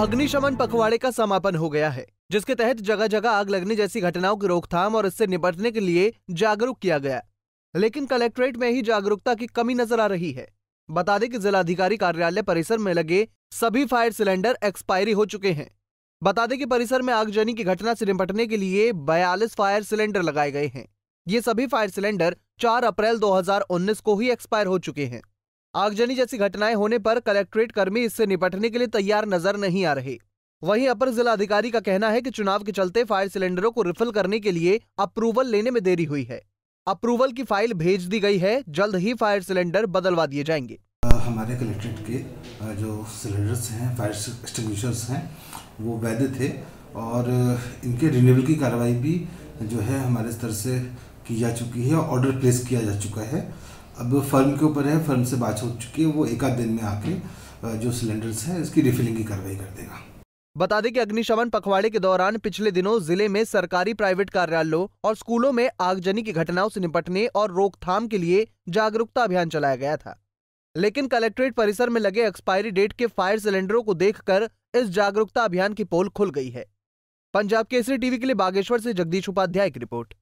अग्निशमन पखवाड़े का समापन हो गया है जिसके तहत जगह जगह आग लगने जैसी घटनाओं की रोकथाम और इससे निपटने के लिए जागरूक किया गया लेकिन कलेक्ट्रेट में ही जागरूकता की कमी नजर आ रही है बता दें कि जिलाधिकारी कार्यालय परिसर में लगे सभी फायर सिलेंडर एक्सपायरी हो चुके हैं बता दें कि परिसर में आगजनी की घटना से निपटने के लिए बयालीस फायर सिलेंडर लगाए गए हैं ये सभी फायर सिलेंडर 4 अप्रैल 2019 को ही एक्सपायर हो चुके हैं आगजनी जैसी घटनाएं होने पर कलेक्ट्रेट कर्मी इससे निपटने के लिए तैयार नजर नहीं आ रहे वहीं अपर जिला अधिकारी का कहना है कि चुनाव के चलते फायर सिलेंडरों को रिफिल करने के लिए अप्रूवल लेने में देरी हुई है अप्रूवल की फाइल भेज दी गई है जल्द ही फायर सिलेंडर बदलवा दिए जाएंगे हमारे कलेक्ट्रेट के जो सिलेंडर्स हैं फायर एक्सटिंग्विशर्स हैं वो वैध थे और इनके रिन्यूअल की कार्रवाई भी जो है हमारे स्तर से की जा चुकी है ऑर्डर प्लेस किया जा चुका है अब फर्म के ऊपर है फर्म से बात हो चुकी है वो एक आध दिन में आके जो सिलेंडर्स है इसकी रिफिलिंग की कार्रवाई कर देगा बता दें कि अग्निशमन पखवाड़े के दौरान पिछले दिनों जिले में सरकारी प्राइवेट कार्यालयों और स्कूलों में आगजनी की घटनाओं से निपटने और रोकथाम के लिए जागरूकता अभियान चलाया गया था लेकिन कलेक्ट्रेट परिसर में लगे एक्सपायरी डेट के फायर सिलेंडरों को देखकर इस जागरूकता अभियान की पोल खुल गई है पंजाब केसरी टीवी के लिए बागेश्वर से जगदीश उपाध्याय की रिपोर्ट